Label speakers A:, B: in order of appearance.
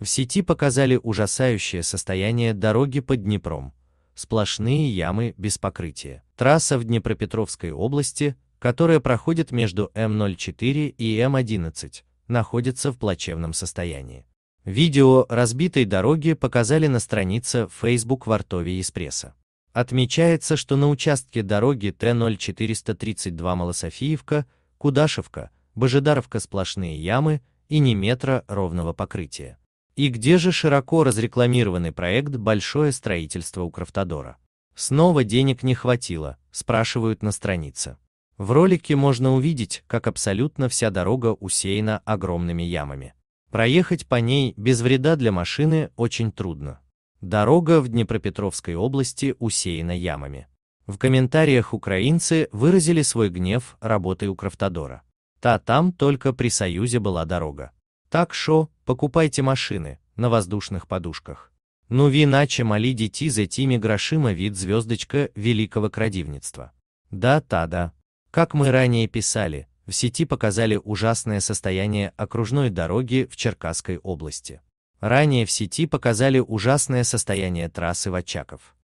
A: В сети показали ужасающее состояние дороги под Днепром. Сплошные ямы без покрытия. Трасса в Днепропетровской области, которая проходит между М04 и М11, находится в плачевном состоянии. Видео разбитой дороги показали на странице Facebook Вартовия Эспресса. Отмечается, что на участке дороги Т-0432 Малософиевка, Кудашевка, Божидаровка сплошные ямы и не метра ровного покрытия. И где же широко разрекламированный проект «Большое строительство у Крафтодора? Снова денег не хватило, спрашивают на странице. В ролике можно увидеть, как абсолютно вся дорога усеяна огромными ямами. Проехать по ней без вреда для машины очень трудно. Дорога в Днепропетровской области усеяна ямами. В комментариях украинцы выразили свой гнев работой у Крафтодора. Та там только при Союзе была дорога. Так що, покупайте машины на воздушных подушках. Ну ви иначе моли дети за тими грошима вид звездочка великого крадивництва. Да, та, да. Как мы ранее писали, в сети показали ужасное состояние окружной дороги в Черкасской области. Ранее в сети показали ужасное состояние трассы в Вачаков.